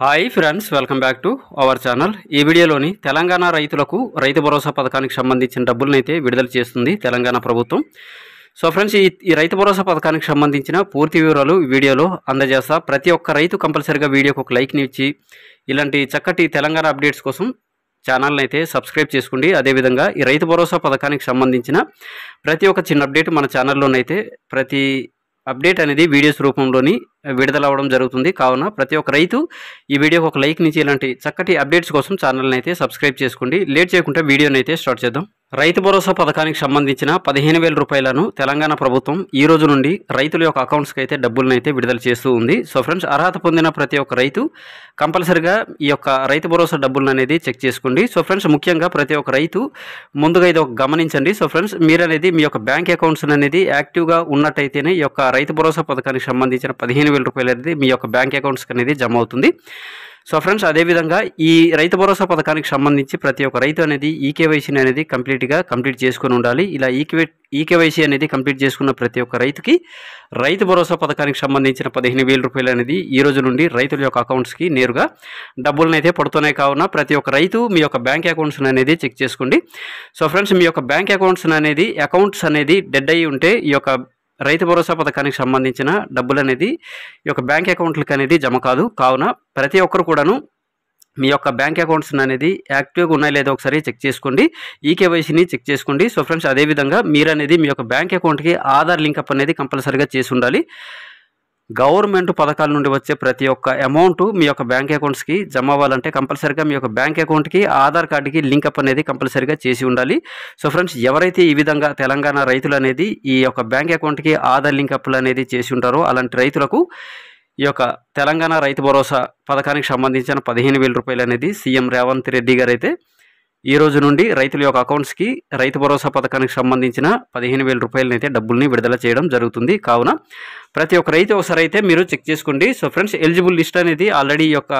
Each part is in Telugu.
hi friends welcome back to our channel ఈ వీడియోలోని తెలంగాణ రైతులకు రైతు భరోసా పథకానికి సంబంధించిన డబ్బులనైతే విడుదల చేస్తుంది తెలంగాణ ప్రభుత్వం సో ఫ్రెండ్స్ ఈ రైతు భరోసా పథకానికి సంబంధించిన పూర్తి వివరాలు వీడియోలో అందజేస్తా ప్రతి ఒక్క రైతు కంపల్సరిగా వీడియోకి ఒక లైక్ని ఇచ్చి ఇలాంటి చక్కటి తెలంగాణ అప్డేట్స్ కోసం ఛానల్ని అయితే సబ్స్క్రైబ్ చేసుకోండి అదేవిధంగా ఈ రైతు భరోసా పథకానికి సంబంధించిన ప్రతి ఒక్క చిన్న అప్డేట్ మన ఛానల్లోనైతే ప్రతి అప్డేట్ అనేది వీడియోస్ రూపంలోని విడుదల అవ్వడం జరుగుతుంది కావున ప్రతి ఒక్క రైతు ఈ వీడియోకి ఒక లైక్ నుంచి ఇలాంటి చక్కటి అప్డేట్స్ కోసం ఛానల్ని అయితే సబ్స్క్రైబ్ చేసుకోండి లేట్ చేయకుండా వీడియోని అయితే స్టార్ట్ చేద్దాం రైతు భరోసా పథకానికి సంబంధించిన పదిహేను వేల రూపాయలను తెలంగాణ ప్రభుత్వం ఈ రోజు నుండి రైతుల యొక్క అకౌంట్స్కి అయితే డబ్బులను అయితే విడుదల చేస్తూ ఉంది సో ఫ్రెండ్స్ అర్హత పొందిన ప్రతి ఒక్క రైతు కంపల్సరిగా ఈ యొక్క రైతు భరోసా డబ్బులను అనేది చెక్ చేసుకోండి సో ఫ్రెండ్స్ ముఖ్యంగా ప్రతి ఒక్క రైతు ముందుగా ఇది ఒక గమనించండి సో ఫ్రెండ్స్ మీరు అనేది మీ యొక్క బ్యాంక్ అకౌంట్స్ అనేది యాక్టివ్గా ఉన్నట్టయితేనే ఈ యొక్క రైతు భరోసా పథకానికి సంబంధించిన పదిహేను వేల రూపాయలు అనేది మీ యొక్క బ్యాంక్ అకౌంట్స్కి అనేది జమ అవుతుంది సో ఫ్రెండ్స్ అదేవిధంగా ఈ రైతు భరోసా పథకానికి సంబంధించి ప్రతి ఒక్క రైతు అనేది ఈకేవైసీని అనేది కంప్లీట్గా కంప్లీట్ చేసుకుని ఉండాలి ఇలా ఈకే ఈకేవైసీ అనేది కంప్లీట్ చేసుకున్న ప్రతి ఒక్క రైతుకి రైతు భరోసా పథకానికి సంబంధించిన పదిహేను వేల రూపాయలు అనేది ఈ రోజు నుండి రైతుల యొక్క అకౌంట్స్కి నేరుగా డబ్బులను అయితే పడుతున్నాయి కావున ప్రతి ఒక్క రైతు మీ యొక్క బ్యాంక్ అకౌంట్స్ అనేది చెక్ చేసుకోండి సో ఫ్రెండ్స్ మీ యొక్క బ్యాంక్ అకౌంట్స్ అనేది అకౌంట్స్ అనేది డెడ్ అయ్యి ఉంటే ఈ యొక్క రైతు భరోసా పథకానికి సంబంధించిన డబ్బులు అనేది ఈ యొక్క బ్యాంక్ అకౌంట్లకు అనేది జమ కాదు కావున ప్రతి ఒక్కరు కూడాను మీ యొక్క బ్యాంక్ అకౌంట్స్ అనేది యాక్టివ్గా ఉన్నాయో లేదో ఒకసారి చెక్ చేసుకోండి ఈ కేవైసీని చెక్ చేసుకోండి సో ఫ్రెండ్స్ అదేవిధంగా మీరు అనేది మీ యొక్క బ్యాంక్ అకౌంట్కి ఆధార్ లింకప్ అనేది కంపల్సరీగా చేసి ఉండాలి గవర్నమెంట్ పథకాల నుండి వచ్చే ప్రతి ఒక్క అమౌంట్ మీ యొక్క బ్యాంక్ అకౌంట్స్కి జమ అవ్వాలంటే కంపల్సరిగా మీ యొక్క బ్యాంక్ అకౌంట్కి ఆధార్ కార్డుకి లింక్ అప్ అనేది కంపల్సరిగా చేసి ఉండాలి సో ఫ్రెండ్స్ ఎవరైతే ఈ విధంగా తెలంగాణ రైతులు అనేది ఈ యొక్క బ్యాంక్ అకౌంట్కి ఆధార్ లింక్ అప్లు అనేది చేసి ఉంటారో అలాంటి రైతులకు ఈ యొక్క తెలంగాణ రైతు భరోసా పథకానికి సంబంధించిన పదిహేను వేల రూపాయలు అనేది సీఎం రేవంత్ రెడ్డి గారు అయితే ఈ రోజు నుండి రైతుల యొక్క అకౌంట్స్కి రైతు భరోసా పథకానికి సంబంధించిన పదిహేను వేల రూపాయలనైతే డబ్బుల్ని విడుదల చేయడం జరుగుతుంది కావున ప్రతి ఒక్క రైతు ఒకసారి అయితే మీరు చెక్ చేసుకోండి సో ఫ్రెండ్స్ ఎలిజిబుల్ లిస్ట్ అనేది ఆల్రెడీ ఈ యొక్క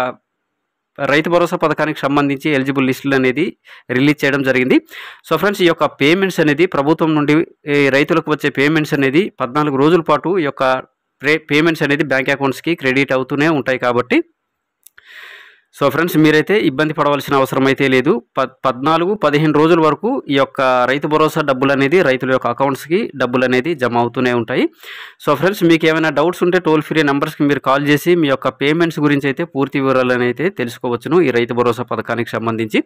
రైతు భరోసా పథకానికి సంబంధించి ఎలిజిబుల్ లిస్టులు అనేది రిలీజ్ చేయడం జరిగింది సో ఫ్రెండ్స్ ఈ యొక్క పేమెంట్స్ అనేది ప్రభుత్వం నుండి రైతులకు వచ్చే పేమెంట్స్ అనేది పద్నాలుగు రోజుల పాటు ఈ యొక్క పేమెంట్స్ అనేది బ్యాంక్ అకౌంట్స్కి క్రెడిట్ అవుతూనే ఉంటాయి కాబట్టి సో ఫ్రెండ్స్ మీరైతే ఇబ్బంది పడవలసిన అవసరం అయితే లేదు పద్నాలుగు పదిహేను రోజుల వరకు ఈ యొక్క రైతు భరోసా డబ్బులు అనేది రైతుల యొక్క అకౌంట్స్కి డబ్బులు అనేది జమ అవుతూనే ఉంటాయి సో ఫ్రెండ్స్ మీకు ఏమైనా డౌట్స్ ఉంటే టోల్ ఫ్రీ నెంబర్స్కి మీరు కాల్ చేసి మీ యొక్క పేమెంట్స్ గురించి అయితే పూర్తి వివరాలను అయితే తెలుసుకోవచ్చును ఈ రైతు భరోసా పథకానికి సంబంధించి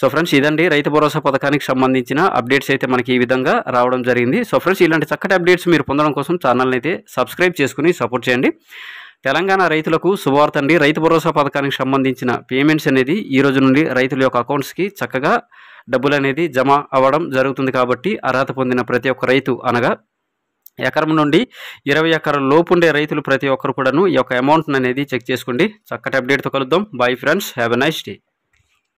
సో ఫ్రెండ్స్ ఇదండి రైతు భరోసా పథకానికి సంబంధించిన అప్డేట్స్ అయితే మనకి ఈ విధంగా రావడం జరిగింది సో ఫ్రెండ్స్ ఇలాంటి చక్కటి అప్డేట్స్ మీరు పొందడం కోసం ఛానల్ని అయితే సబ్స్క్రైబ్ చేసుకుని సపోర్ట్ చేయండి తెలంగాణ రైతులకు శుభవార్త అండి రైతు భరోసా పథకానికి సంబంధించిన పేమెంట్స్ అనేది ఈ రోజు నుండి రైతుల యొక్క అకౌంట్స్కి చక్కగా డబ్బులు అనేది జమ అవ్వడం జరుగుతుంది కాబట్టి అర్హత పొందిన ప్రతి ఒక్క రైతు అనగా ఎకరం నుండి ఇరవై ఎకరం ఉండే రైతులు ప్రతి ఒక్కరు కూడాను ఈ యొక్క అమౌంట్ అనేది చెక్ చేసుకోండి చక్కటి అప్డేట్తో కలుద్దాం bye friends have a nice day